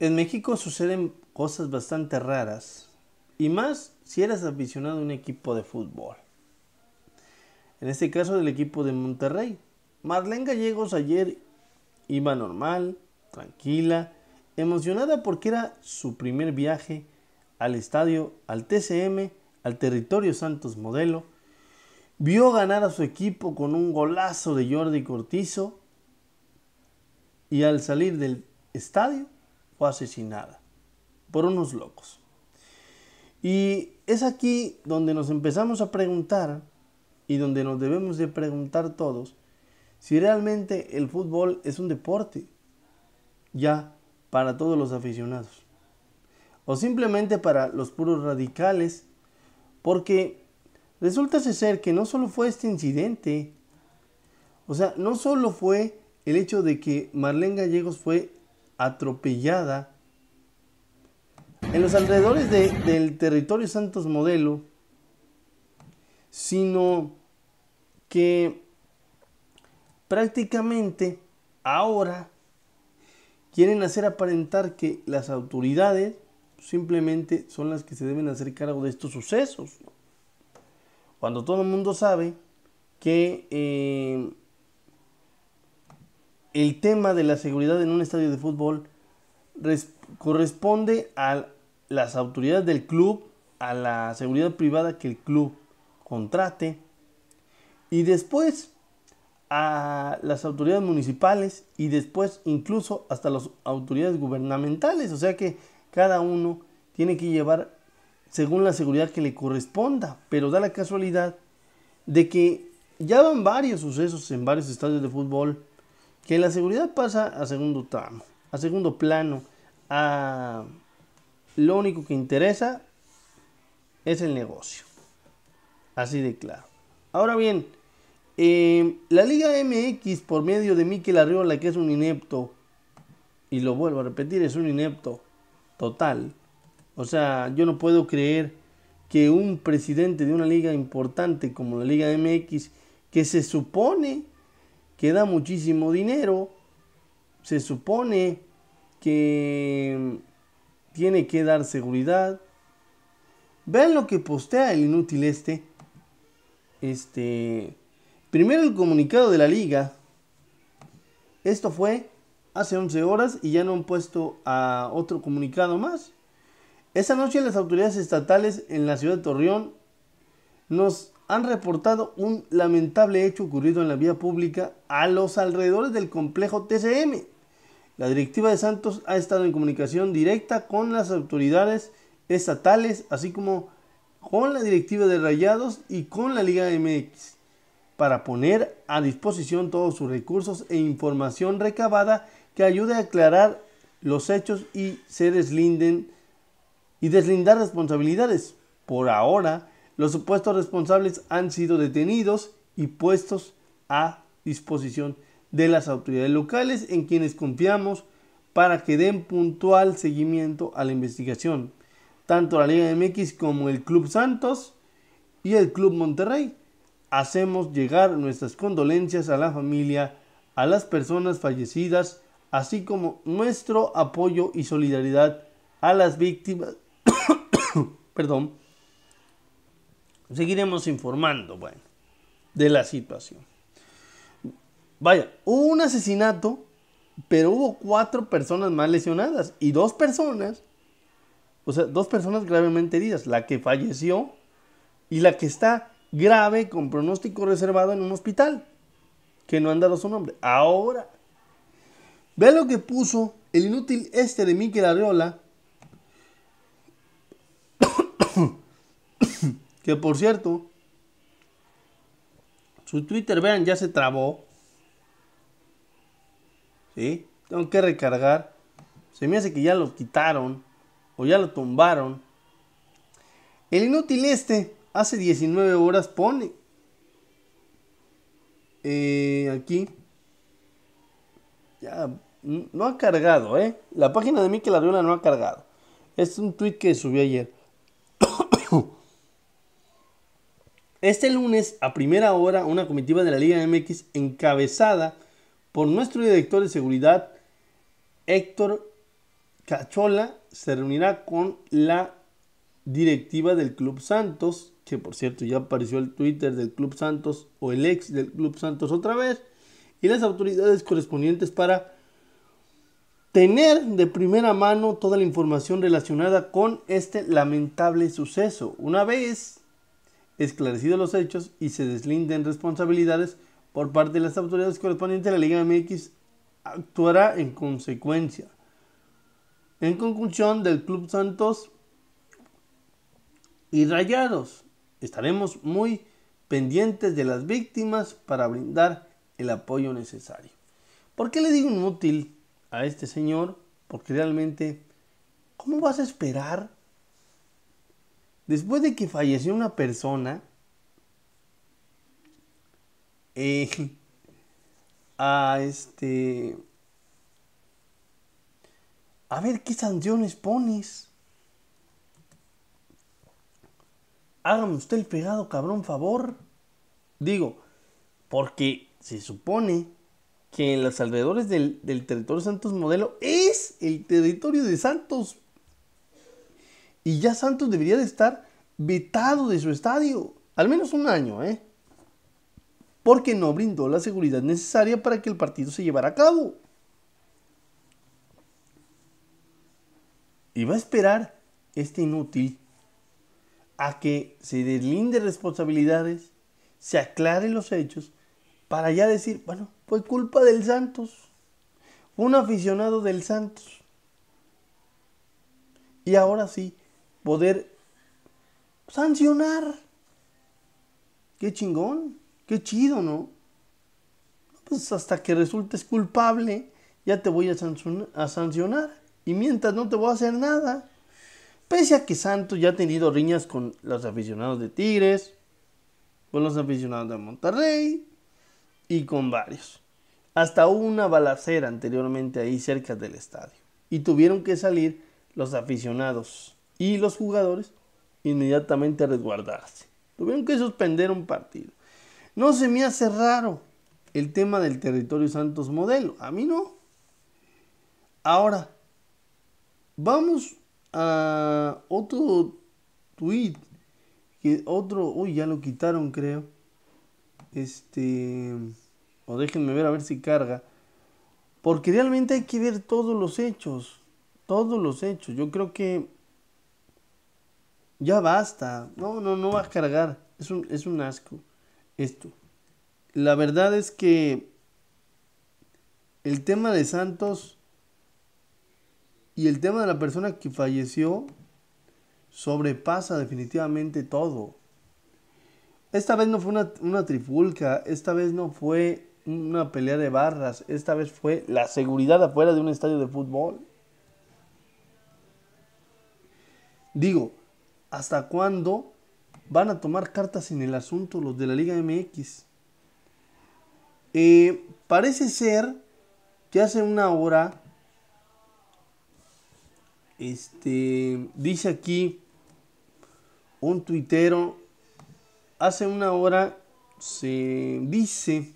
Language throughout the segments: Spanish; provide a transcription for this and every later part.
En México suceden cosas bastante raras, y más si eres aficionado a un equipo de fútbol. En este caso del equipo de Monterrey. Marlene Gallegos ayer iba normal, tranquila, emocionada porque era su primer viaje al estadio, al TCM, al territorio Santos Modelo. Vio ganar a su equipo con un golazo de Jordi Cortizo y al salir del estadio o asesinada por unos locos. Y es aquí donde nos empezamos a preguntar y donde nos debemos de preguntar todos si realmente el fútbol es un deporte ya para todos los aficionados o simplemente para los puros radicales porque resulta ser que no solo fue este incidente o sea no solo fue el hecho de que Marlene Gallegos fue atropellada en los alrededores del territorio Santos Modelo, sino que prácticamente ahora quieren hacer aparentar que las autoridades simplemente son las que se deben hacer cargo de estos sucesos. Cuando todo el mundo sabe que eh, el tema de la seguridad en un estadio de fútbol corresponde a las autoridades del club, a la seguridad privada que el club contrate y después a las autoridades municipales y después incluso hasta las autoridades gubernamentales. O sea que cada uno tiene que llevar según la seguridad que le corresponda. Pero da la casualidad de que ya van varios sucesos en varios estadios de fútbol que la seguridad pasa a segundo tramo, a segundo plano, a lo único que interesa es el negocio. Así de claro. Ahora bien, em, la Liga MX por medio de Mikel Arriola, que es un inepto, y lo vuelvo a repetir, es un inepto total. O sea, yo no puedo creer que un presidente de una liga importante como la Liga MX, que se supone que da muchísimo dinero, se supone que tiene que dar seguridad. Vean lo que postea el inútil este. Este. Primero el comunicado de la liga. Esto fue hace 11 horas y ya no han puesto a otro comunicado más. Esa noche las autoridades estatales en la ciudad de Torreón nos han reportado un lamentable hecho ocurrido en la vía pública a los alrededores del complejo TCM. La directiva de Santos ha estado en comunicación directa con las autoridades estatales, así como con la directiva de Rayados y con la Liga MX, para poner a disposición todos sus recursos e información recabada que ayude a aclarar los hechos y se deslinden y deslindar responsabilidades. Por ahora, los supuestos responsables han sido detenidos y puestos a disposición de las autoridades locales en quienes confiamos para que den puntual seguimiento a la investigación. Tanto la Liga MX como el Club Santos y el Club Monterrey hacemos llegar nuestras condolencias a la familia, a las personas fallecidas, así como nuestro apoyo y solidaridad a las víctimas, perdón, Seguiremos informando, bueno, de la situación. Vaya, hubo un asesinato, pero hubo cuatro personas más lesionadas y dos personas, o sea, dos personas gravemente heridas, la que falleció y la que está grave con pronóstico reservado en un hospital, que no han dado su nombre. Ahora, ve lo que puso el inútil este de Miquel Arriola, Que por cierto, su Twitter, vean, ya se trabó. ¿Sí? Tengo que recargar. Se me hace que ya lo quitaron o ya lo tumbaron. El inútil este, hace 19 horas pone. Eh, aquí. Ya, no ha cargado, ¿eh? La página de la Arriola no ha cargado. Es un tweet que subió ayer. Este lunes, a primera hora, una comitiva de la Liga MX encabezada por nuestro director de seguridad, Héctor Cachola, se reunirá con la directiva del Club Santos, que por cierto ya apareció el Twitter del Club Santos o el ex del Club Santos otra vez, y las autoridades correspondientes para tener de primera mano toda la información relacionada con este lamentable suceso. Una vez esclarecidos los hechos y se deslinden responsabilidades por parte de las autoridades correspondientes, la Liga MX actuará en consecuencia. En conclusión del Club Santos y Rayados, estaremos muy pendientes de las víctimas para brindar el apoyo necesario. ¿Por qué le digo inútil a este señor? Porque realmente, ¿cómo vas a esperar Después de que falleció una persona, eh, a este... A ver qué sanciones pones. Hágame usted el pegado, cabrón favor. Digo, porque se supone que en los alrededores del, del territorio Santos Modelo es el territorio de Santos y ya Santos debería de estar vetado de su estadio, al menos un año, ¿eh? Porque no brindó la seguridad necesaria para que el partido se llevara a cabo. Y va a esperar este inútil a que se deslinde responsabilidades, se aclaren los hechos, para ya decir, bueno, fue culpa del Santos, un aficionado del Santos. Y ahora sí, poder sancionar. Qué chingón, qué chido, ¿no? Pues hasta que resultes culpable, ya te voy a, sancionar. Y mientras no te voy a hacer nada. Pese a que Santos ya ha tenido riñas con los aficionados de Tigres, con los aficionados de Monterrey y con varios. Hasta hubo una balacera anteriormente ahí cerca del estadio. Y tuvieron que salir los aficionados y los jugadores inmediatamente a resguardarse. Tuvieron que suspender un partido. No se me hace raro el tema del territorio Santos modelo. A mí no. Ahora, vamos a otro tweet. Que otro, uy, ya lo quitaron, creo. Este, o déjenme ver a ver si carga. Porque realmente hay que ver todos los hechos. Todos los hechos. Yo creo que ya basta. No, no, no va a cargar. Es un, es un asco esto. La verdad es que el tema de Santos y el tema de la persona que falleció sobrepasa definitivamente todo. Esta vez no fue una, una trifulca, esta vez no fue una pelea de barras, esta vez fue la seguridad afuera de un estadio de fútbol. Digo, ¿Hasta cuándo van a tomar cartas en el asunto los de la Liga MX? Eh, parece ser que hace una hora, este, dice aquí un tuitero, hace una hora se dice,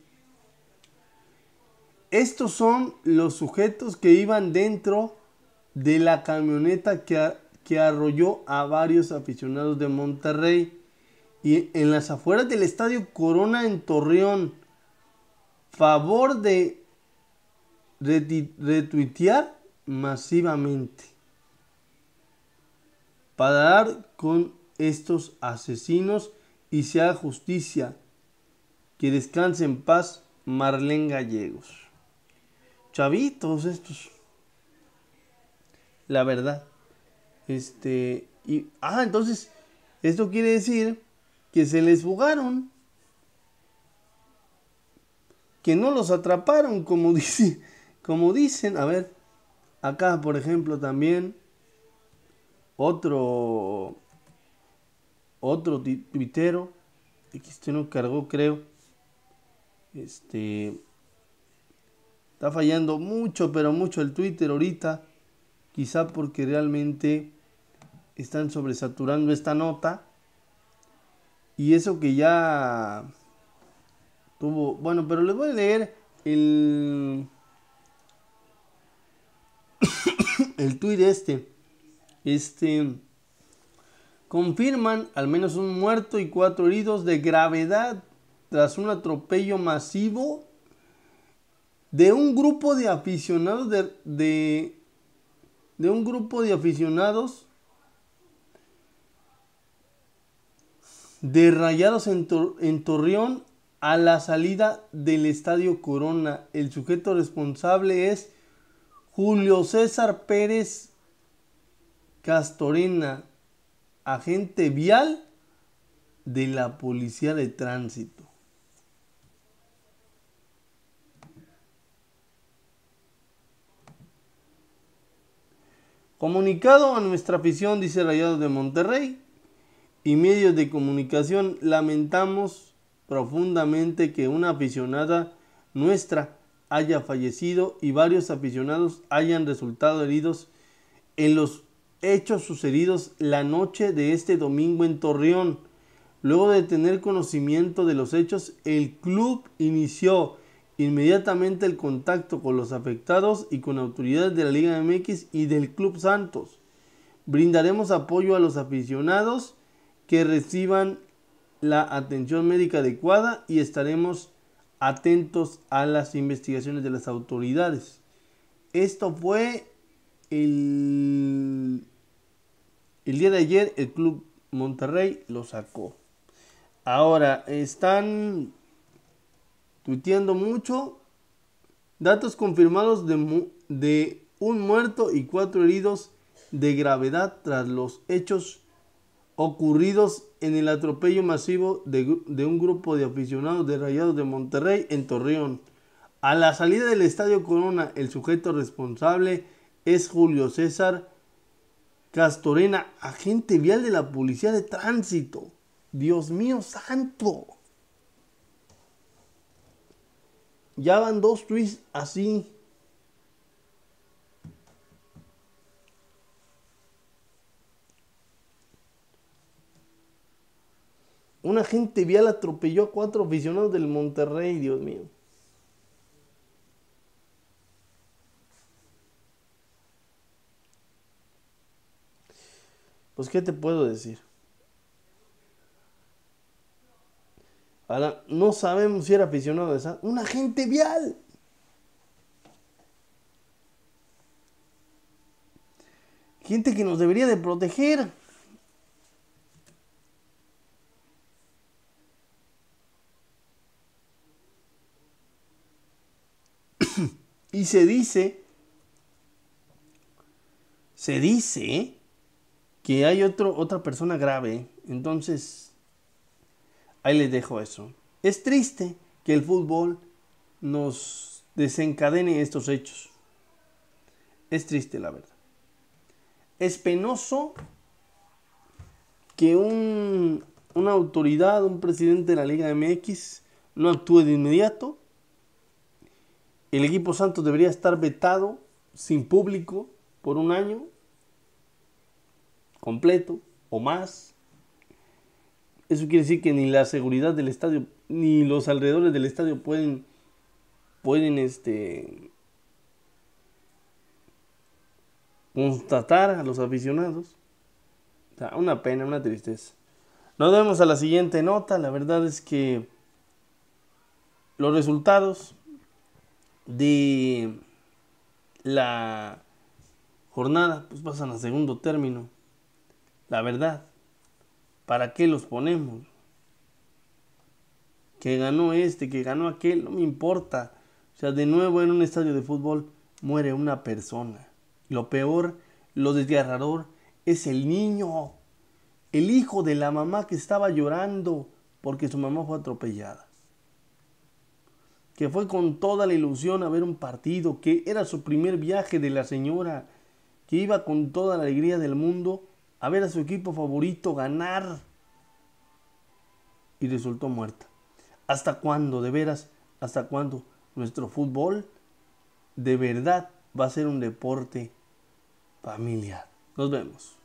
estos son los sujetos que iban dentro de la camioneta que, que arrolló a varios aficionados de Monterrey. Y en las afueras del estadio Corona en Torreón, favor de retuitear masivamente para dar con estos asesinos y se haga justicia. Que descanse en paz Marlene Gallegos. Chavitos estos. La verdad. Este, y, ah, entonces, esto quiere decir que se les fugaron, que no los atraparon, como, dice, como dicen. A ver, acá, por ejemplo, también otro, otro tuitero, que este no cargó, creo. Este, está fallando mucho, pero mucho el Twitter ahorita quizá porque realmente están sobresaturando esta nota y eso que ya tuvo, bueno, pero les voy a leer el el tuit este. Este confirman al menos un muerto y cuatro heridos de gravedad tras un atropello masivo de un grupo de aficionados de de un grupo de aficionados derrayados en Torreón a la salida del Estadio Corona. El sujeto responsable es Julio César Pérez Castorena, agente vial de la Policía de Tránsito. Comunicado a nuestra afición, dice Rayado de Monterrey, y medios de comunicación, lamentamos profundamente que una aficionada nuestra haya fallecido y varios aficionados hayan resultado heridos en los hechos sucedidos la noche de este domingo en Torreón. Luego de tener conocimiento de los hechos, el club inició inmediatamente el contacto con los afectados y con autoridades de la Liga MX y del Club Santos. Brindaremos apoyo a los aficionados que reciban la atención médica adecuada y estaremos atentos a las investigaciones de las autoridades. Esto fue el, el día de ayer, el Club Monterrey lo sacó. Ahora, están tuiteando mucho. Datos confirmados de, de un muerto y cuatro heridos de gravedad tras los hechos ocurridos en el atropello masivo de, de, un grupo de aficionados de Rayados de Monterrey en Torreón. A la salida del Estadio Corona, el sujeto responsable es Julio César Castorena, agente vial de la Policía de Tránsito. Dios mío santo. Ya van dos tweets así. una gente vial atropelló a cuatro aficionados del Monterrey, Dios mío. Pues, ¿qué te puedo decir? no sabemos si era aficionado a esa. Un agente vial. Gente que nos debería de proteger. y se dice, se dice que hay otro, otra persona grave. Entonces, Ahí les dejo eso. Es triste que el fútbol nos desencadene estos hechos. Es triste, la verdad. Es penoso que una autoridad, un presidente de la Liga MX, no actúe de inmediato. El equipo Santos debería estar vetado, sin público, por un año completo o más. Eso quiere decir que ni la seguridad del estadio, ni los alrededores del estadio pueden, pueden este, constatar a los aficionados. una pena, una tristeza. Nos vemos a la siguiente nota. La verdad es que los resultados de la jornada pues pasan a segundo término. La verdad. ¿Para qué los ponemos? Que ganó este, que ganó aquel, no me importa. O sea, de nuevo en un estadio de fútbol muere una persona. Lo peor, lo desgarrador, es el niño, el hijo de la mamá que estaba llorando porque su mamá fue atropellada. Que fue con toda la ilusión a ver un partido, que era su primer viaje de la señora, que iba con toda la alegría del mundo a ver a su equipo favorito ganar. Y resultó muerta. ¿Hasta cuándo, de veras? ¿Hasta cuándo nuestro fútbol de verdad va a ser un deporte familiar? Nos vemos.